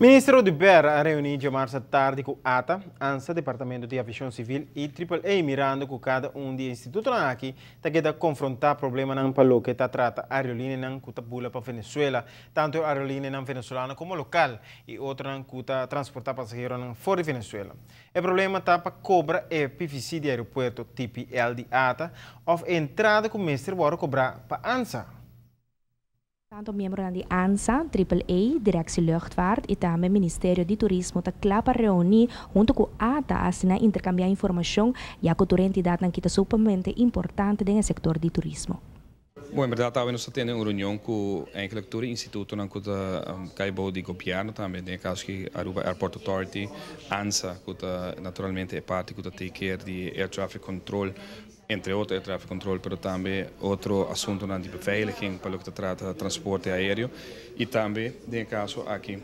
Ministro do BER reuniu de março tarde com ATA, ANSA, Departamento di Aviação Civil e AAA mirando con cada un di instituto na aqui, tá que il problema na palo que tá trata aerolínea na cutabula para Venezuela, tanto aerolínea non venezuelana come local e outra non cuta transportar passageiros na fora Venezuela. Il problema tá para cobra e PVC di aeroporto TPL di ATA, of entrada que il ministro vuole cobrare per ANSA. Tanto membro da ANSA, AAA, Direcção Luchtvaart, e também Ministério de Turismo da Clapa reunir junto com a ATA assim, né, intercambiar informação e a cultura entidade que é suplemente importante no setor de turismo. Bom, em verdade, estávamos tendo uma reunião com enkele tour instituto na né, um, Caibo de Gopiano também, tem caso que Aruba Airport Authority, ANSA, que naturalmente é parte kuta take care de air traffic control entre outros, el eh, tráfego control, pero también otro assunto de beveiliging, para lo que trata transporte aéreo, Y también, de caso, aquí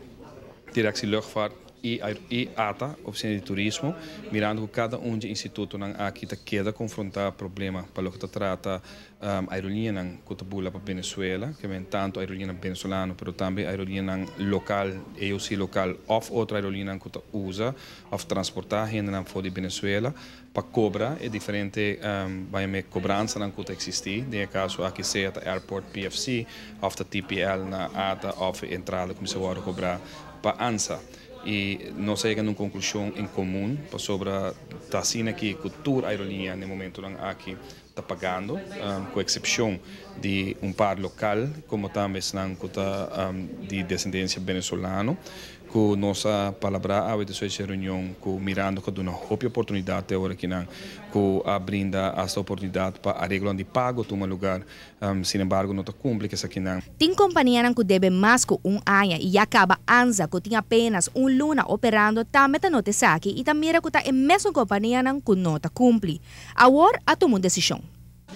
direção luchtvaart, e, e ATA, Oficina de Turismo, mirando que cada um de institutos não aqui está queda confrontar problema para o que trata um, aerolínea que está para Venezuela, que é tanto aerolínea venezuelana, pero também aerolínea local, eu sim local, ou outra aerolínea que está usa, para transportar gente não de Venezuela, para cobrar, é diferente, um, vai me cobrança que está existir, no caso aqui seja o airport PFC, ou TPL na ATA, ou entrada, como se agora cobrar para ANSA e não se chega a uma conclusão em comum sobre a cena que a cultura aerolínea no momento aqui está pagando, um, com exceção de um par local, como também está um, de descendência venezuelana com nossa palavra a de reunião com mirando que uma óbvia oportunidade agora que não com abrindo esta oportunidade para a regra de pago toma lugar um, sin embargo não está cumpre que essa que não tem companhia não que deve mais com um ano e acaba anza que tinha apenas um luna operando também tá note saque e também que está a mesma companhia não que não está cumpre agora a tomou decisão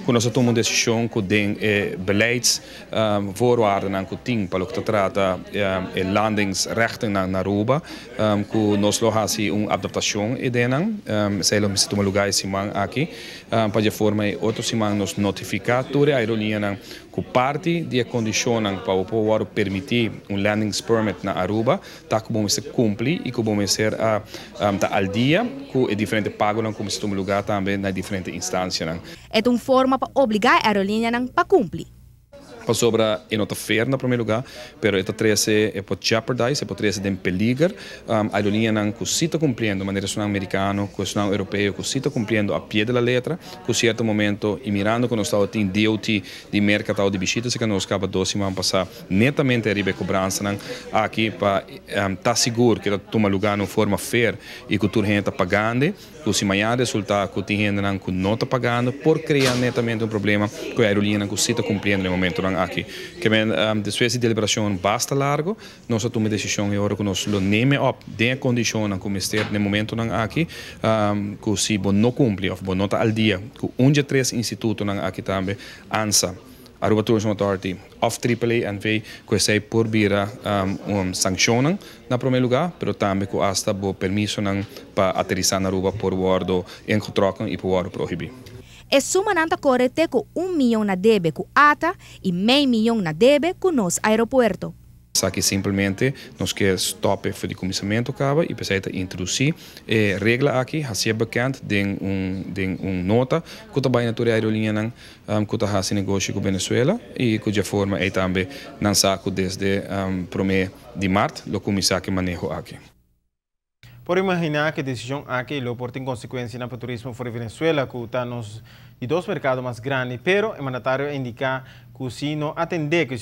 Kun ons ding eh, beleids ah, ah, eh, ah, assim, um, voorwaarden aan kuting palok tatrata um, landingsrechten naar Naruba. Um, kun ons lohasi un adaptation edenang. que sei lo lugar lugai siman aki. para pa forma e outro simang nos notificatore aerolinha nang ku parte dia condições pa o povo permitir um landing permit na Aruba, tá como se cumpre e como se a um, tá al dia, com é diferente pago né? como se lugar também na diferentes instâncias. Né? É forma pa obligar a aerolínea ng pacumpli. sobre sobra enota fer na primeiro lugar, pero esta 13 é po jeopardize, é po de em peligro. Um, a aerolínea não cosita cumprindo, maneira nacional americano, nacional europeu, cosita cumprindo a pie da letra, com certo momento, e mirando quando estava tem DOT de mercado ou de bichita, se que não escapa doce, vão passar netamente a ribe cobrança, não, aqui para estar um, tá seguro que toma lugar de forma fair e que o turrente está pagando, que se amanhã resultar que o turrente não está pagando, por criar netamente um problema que a aerolínea não cosita cumprindo no momento, não, aqui. Que men, um, ehm, de deliberação basta largo, nós tomamos uma decisão agora que nós lo neme op, de condição na comistério, no momento na aqui, um, que se não cumpre, ou bo não está al dia, que um de três institutos na aqui também, ANSA, Aruba Tourism Authority of AAA and V que sei por bira ehm, um, um sancionam na primeiro lugar, pero também que hasta bo permiso para aterrissar na Aruba por bordo em e por bordo proibir e sumananta correte com um milhão na debe com ATA e meio milhão na debe com nosso aeroporto. Aqui simplesmente nós quer stop de comissamento acaba e precisa introduzir eh, regra aqui, assim é bacante tem um tem um nota que também natura aerolinha não um, que está negócio com Venezuela e de forma é também não saco desde um, primeiro de março, o comissário que manejo aqui. por imaginar que decisión decisión que lo en consecuencia consecuencia el turismo de Venezuela, que está nos de mercados más grandes, pero el mandatario indica que si no atender que,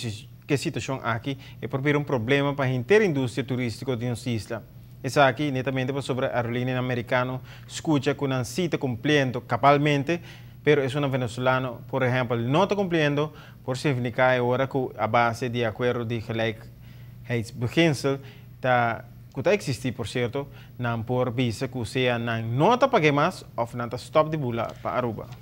situación aquí es es un problema para la industria industria turística de nuestra isla. Es aquí, netamente, por sobre aerolínea americana, escucha que una cita cumpliendo capalmente, pero es un venezolano, por ejemplo, no está cumpliendo, por significar ahora que a base de acuerdo de Gelijk heitz está kuta existi, por cierto, nan por visa que sea nan nota pague más of nanta stop de bula pa Aruba.